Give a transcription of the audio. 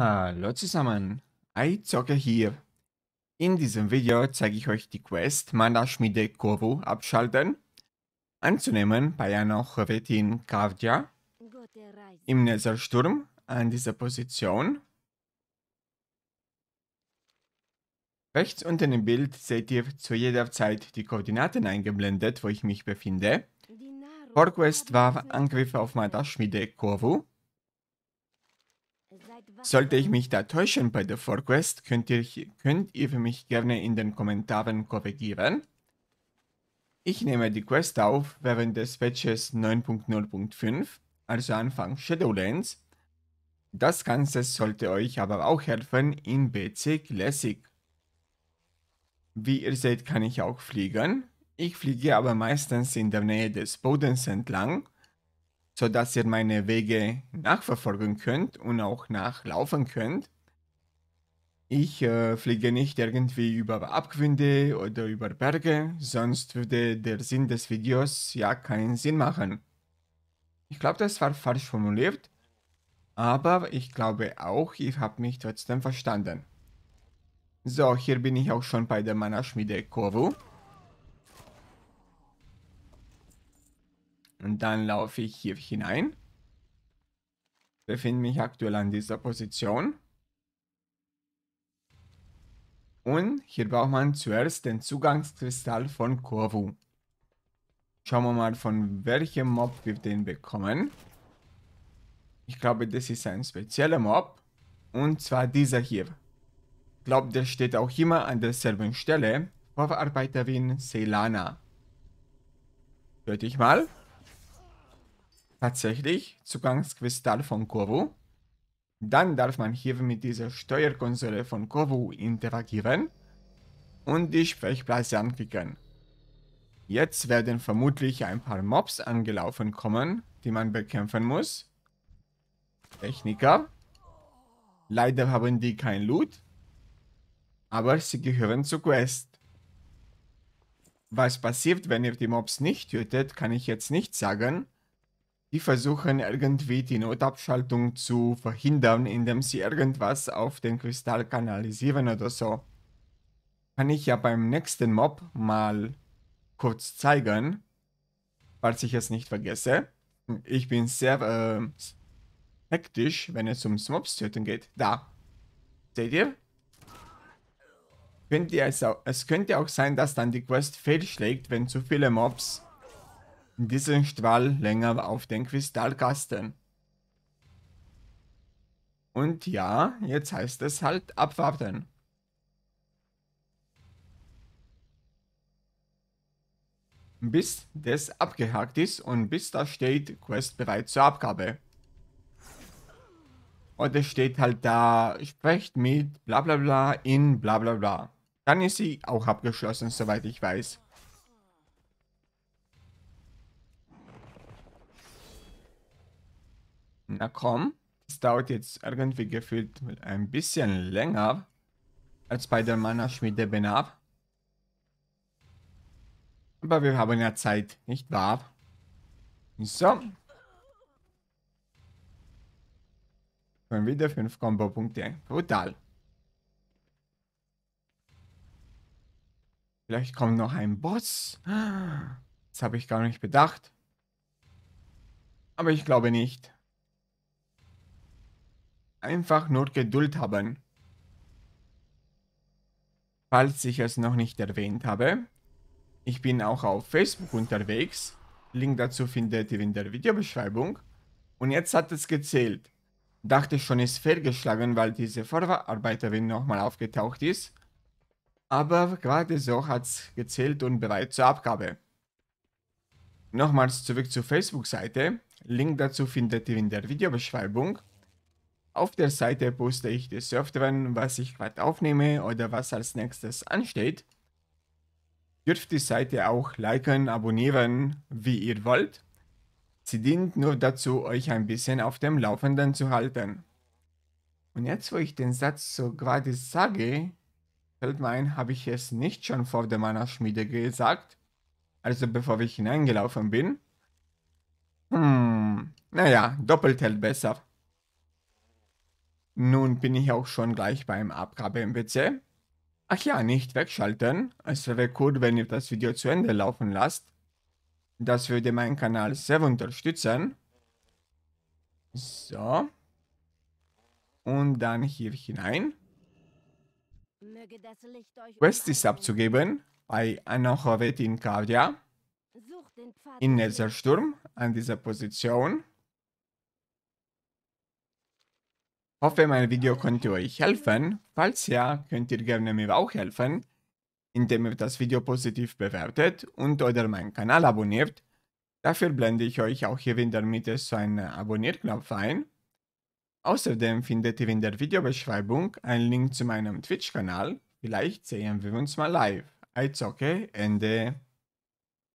Hallo zusammen, iZocker hier. In diesem Video zeige ich euch die Quest Mana Schmiede Kovu abschalten, anzunehmen bei einer Hovetin Kavdja im Nethersturm an dieser Position. Rechts unten im Bild seht ihr zu jeder Zeit die Koordinaten eingeblendet, wo ich mich befinde. Vorquest war Angriff auf Mana Schmiede Kovu. Sollte ich mich da täuschen bei der Forequest, könnt ihr, könnt ihr für mich gerne in den Kommentaren korrigieren. Ich nehme die Quest auf während des Patches 9.0.5, also Anfang Shadowlands. Das Ganze sollte euch aber auch helfen in BC Classic. Wie ihr seht, kann ich auch fliegen. Ich fliege aber meistens in der Nähe des Bodens entlang sodass ihr meine Wege nachverfolgen könnt und auch nachlaufen könnt. Ich äh, fliege nicht irgendwie über Abgründe oder über Berge, sonst würde der Sinn des Videos ja keinen Sinn machen. Ich glaube, das war falsch formuliert, aber ich glaube auch, ich habe mich trotzdem verstanden. So, hier bin ich auch schon bei der Mannerschmiede schmiede Kovu. Und dann laufe ich hier hinein. Befinde mich aktuell an dieser Position. Und hier braucht man zuerst den Zugangskristall von Corvu. Schauen wir mal, von welchem Mob wir den bekommen. Ich glaube, das ist ein spezieller Mob. Und zwar dieser hier. Ich glaube, der steht auch immer an derselben Stelle. Vorarbeiterin Selana. Hört ich mal tatsächlich Zugangskristall von Kovu. Dann darf man hier mit dieser Steuerkonsole von Kovu interagieren und die Sprechblase anklicken. Jetzt werden vermutlich ein paar Mobs angelaufen kommen, die man bekämpfen muss. Techniker. Leider haben die kein Loot, aber sie gehören zur Quest. Was passiert, wenn ihr die Mobs nicht tötet, kann ich jetzt nicht sagen, die versuchen irgendwie die Notabschaltung zu verhindern, indem sie irgendwas auf den Kristall kanalisieren oder so. Kann ich ja beim nächsten Mob mal kurz zeigen, falls ich es nicht vergesse. Ich bin sehr äh, hektisch, wenn es ums Mobs töten geht. Da. Seht ihr? Könnt ihr es, auch, es könnte auch sein, dass dann die Quest fehlschlägt, wenn zu viele Mobs diesen Strahl länger auf den Kristallkasten. Und ja, jetzt heißt es halt abwarten. Bis das abgehakt ist und bis da steht Quest bereit zur Abgabe. Und es steht halt da, sprecht mit bla bla bla in bla bla bla. Dann ist sie auch abgeschlossen, soweit ich weiß. Na komm, das dauert jetzt irgendwie gefühlt ein bisschen länger als bei der Mana-Schmiede Benab. Aber wir haben ja Zeit, nicht wahr? So. Schon wieder 5 Combo-Punkte. Brutal. Vielleicht kommt noch ein Boss. Das habe ich gar nicht bedacht. Aber ich glaube nicht einfach nur Geduld haben. Falls ich es noch nicht erwähnt habe, ich bin auch auf Facebook unterwegs. Link dazu findet ihr in der Videobeschreibung. Und jetzt hat es gezählt. Dachte schon, ist fehlgeschlagen, weil diese Vorarbeiterin nochmal aufgetaucht ist. Aber gerade so hat's gezählt und bereit zur Abgabe. Nochmals zurück zur Facebook-Seite. Link dazu findet ihr in der Videobeschreibung. Auf der Seite poste ich des Öfteren, was ich gerade aufnehme oder was als nächstes ansteht. Dürft die Seite auch liken, abonnieren, wie ihr wollt. Sie dient nur dazu, euch ein bisschen auf dem Laufenden zu halten. Und jetzt, wo ich den Satz so gerade sage, fällt mir ein, habe ich es nicht schon vor der Mannerschmiede gesagt? Also bevor ich hineingelaufen bin? Hm, naja, doppelt hält besser. Nun bin ich auch schon gleich beim Abgabe-MPC. Ach ja, nicht wegschalten. Es wäre cool, wenn ihr das Video zu Ende laufen lasst. Das würde meinen Kanal sehr unterstützen. So. Und dann hier hinein. Quest ist abzugeben bei in Kavia. In Netzersturm an dieser Position. Hoffe, mein Video konnte euch helfen. Falls ja, könnt ihr gerne mir auch helfen, indem ihr das Video positiv bewertet und oder meinen Kanal abonniert. Dafür blende ich euch auch hier in der Mitte so einen Abonnierknopf ein. Außerdem findet ihr in der Videobeschreibung einen Link zu meinem Twitch-Kanal. Vielleicht sehen wir uns mal live. Eizocke, Ende.